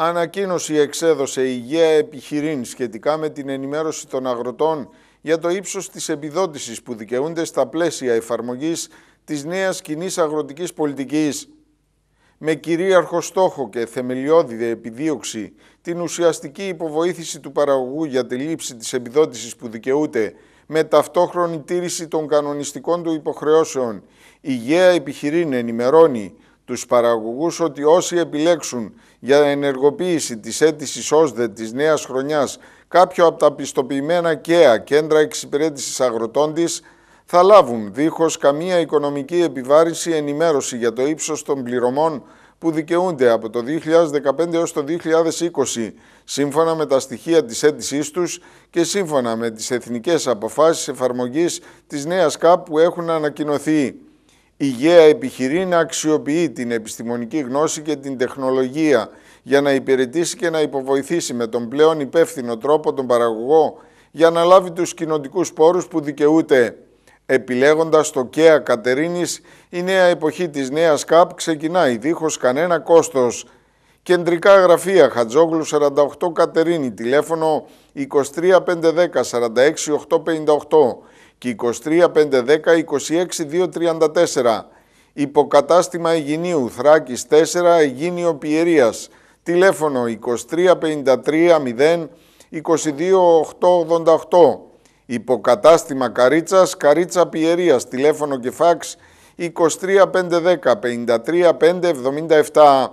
Ανακοίνωση εξέδωσε η ΓΕΑ Επιχειρήν σχετικά με την ενημέρωση των αγροτών για το ύψος της επιδότησης που δικαιούνται στα πλαίσια εφαρμογής της νέας κοινής αγροτικής πολιτικής. Με κυρίαρχο στόχο και θεμελιώδη επιδίωξη την ουσιαστική υποβοήθηση του παραγωγού για τη λήψη της επιδότησης που δικαιούται με ταυτόχρονη τήρηση των κανονιστικών του υποχρεώσεων, η ΓΕΑ Επιχειρήν ενημερώνει τους παραγωγούς ότι όσοι επιλέξουν για ενεργοποίηση της αίτησης ΩΣΔΕ της νέας χρονιάς κάποιο από τα πιστοποιημένα ΚΕΑ, κέντρα εξυπηρέτησης αγροτών της, θα λάβουν δίχως καμία οικονομική επιβάρηση ενημέρωση για το ύψος των πληρωμών που δικαιούνται από το 2015 έως το 2020, σύμφωνα με τα στοιχεία της αίτησής τους και σύμφωνα με τις εθνικές αποφάσεις εφαρμογής της νέας ΚΑΠ που έχουν ανακοινωθεί. Η ΓΕΑ επιχειρεί να αξιοποιεί την επιστημονική γνώση και την τεχνολογία για να υπηρετήσει και να υποβοηθήσει με τον πλέον υπεύθυνο τρόπο τον παραγωγό για να λάβει τους κοινοτικούς πόρους που δικαιούται. Επιλέγοντας το ΚΕΑ Κατερίνης, η νέα εποχή της νέας ΚΑΠ ξεκινάει δίχως κανένα κόστος. Κεντρικά γραφεία Χατζόγλου 48 Κατερίνη, τηλέφωνο 23510 και 23 26234 υποκαταστημα Θράκης 4, Αιγίνιο Πιερίας. 2353 53 23-53-0-22-888. Καρίτσας, Καρίτσα Πιερίας. Τηλέφωνο και φαξ 23510 2310-53577.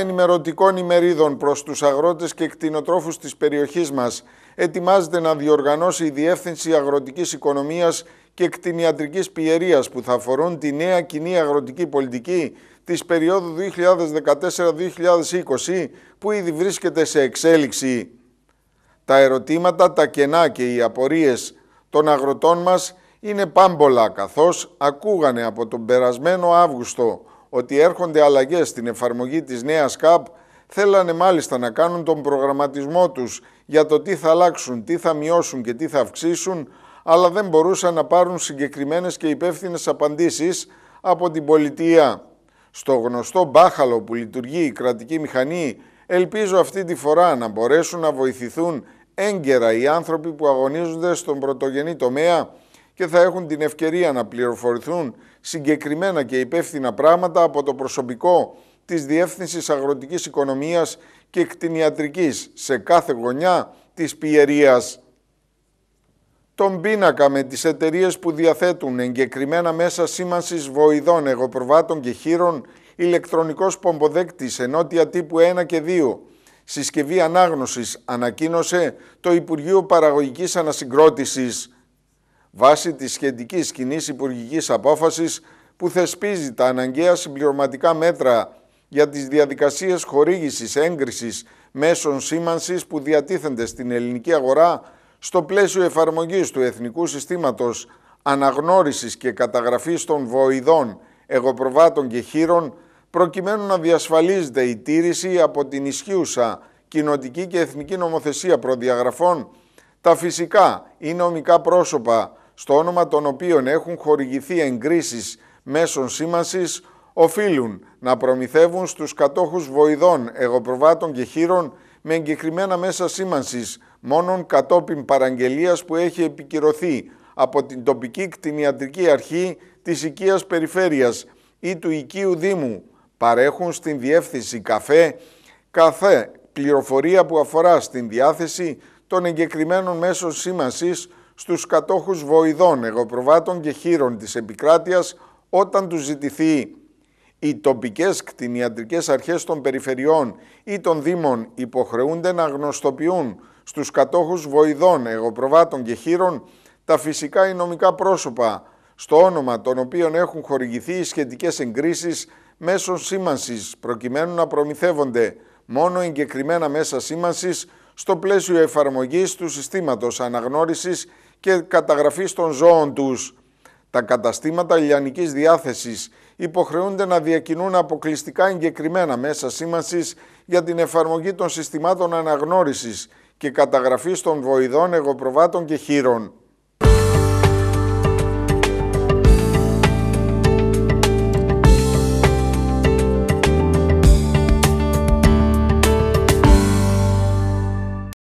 ενημερωτικών ημερίδων προς τους αγρότες και κτηνοτρόφους της περιοχής μας – ετοιμάζεται να διοργανώσει η Διεύθυνση Αγροτικής Οικονομίας και Κτηνιατρικής Πιερίας που θα αφορούν τη νέα κοινή αγροτική πολιτική της περίοδου 2014-2020 που ήδη βρίσκεται σε εξέλιξη. Τα ερωτήματα, τα κενά και οι απορίες των αγροτών μας είναι πάμπολα καθώς ακούγανε από τον περασμένο Αύγουστο ότι έρχονται αλλαγές στην εφαρμογή της νέας ΚΑΠ θέλανε μάλιστα να κάνουν τον προγραμματισμό τους για το τι θα αλλάξουν, τι θα μειώσουν και τι θα αυξήσουν, αλλά δεν μπορούσαν να πάρουν συγκεκριμένες και υπεύθυνες απαντήσεις από την πολιτεία. Στο γνωστό μπάχαλο που λειτουργεί η κρατική μηχανή, ελπίζω αυτή τη φορά να μπορέσουν να βοηθηθούν έγκαιρα οι άνθρωποι που αγωνίζονται στον πρωτογενή τομέα και θα έχουν την ευκαιρία να πληροφορηθούν συγκεκριμένα και υπεύθυνα πράγματα από το προσωπικό της Διεύθυνσης Αγροτικής Οικονομίας και Κτηνιατρικής σε κάθε γωνιά της Πιερίας. Τον πίνακα με τις εταιρείες που διαθέτουν εγκεκριμένα μέσα σήμανσης βοηδών, εγωπροβάτων και χείρων, ηλεκτρονικός πομποδέκτης ενότια τύπου 1 και 2, συσκευή ανάγνωσης ανακοίνωσε το Υπουργείο Παραγωγικής Ανασυγκρότησης βάσει της σχετικής κοινής υπουργικής απόφασης που θεσπίζει τα αναγκαία συμπληρωματικά μέτρα για τις διαδικασίες χορήγησης έγκρισης μέσων σήμανσης που διατίθενται στην ελληνική αγορά στο πλαίσιο εφαρμογής του Εθνικού Συστήματος Αναγνώρισης και Καταγραφής των Βοηδών, Εγωπροβάτων και Χείρων, προκειμένου να διασφαλίζεται η τήρηση από την ισχύουσα κοινοτική και εθνική νομοθεσία προδιαγραφών τα φυσικά ή νομικά πρόσωπα στο όνομα των οποίων έχουν χορηγηθεί εγκρίσεις μέσων σήμανσης οφείλουν να προμηθεύουν στους κατόχους βοηδών, εγωπροβάτων και χείρων με εγκεκριμένα μέσα σήμανσης, μόνον κατόπιν παραγγελίας που έχει επικυρωθεί από την τοπική κτηνιατρική αρχή της οικίας περιφέρειας ή του οικίου δήμου. Παρέχουν στην διεύθυνση καφέ, κάθε πληροφορία που αφορά στην διάθεση των εγκεκριμένων μέσων σήμανσης στους κατόχους βοηδών, εγωπροβάτων και χείρων της επικράτειας όταν τους ζητηθεί οι τοπικές κτηνιατρικές αρχές των περιφερειών ή των δήμων υποχρεούνται να γνωστοποιούν στους κατόχους βοηδών, εγωπροβάτων και χείρων τα φυσικά ή νομικά πρόσωπα στο όνομα των οποίων έχουν χορηγηθεί οι σχετικές εγκρίσεις μέσω σήμανσης προκειμένου να προμηθεύονται μόνο εγκεκριμένα μέσα σήμανσης στο πλαίσιο εφαρμογής του συστήματος αναγνώρισης και καταγραφής των ζώων τους. Τα καταστήματα λιανικής διάθεσης υποχρεούνται να διακινούν αποκλειστικά εγκεκριμένα μέσα σήμανσης για την εφαρμογή των συστημάτων αναγνώρισης και καταγραφής των βοηδών, εγωπροβάτων και χείρων.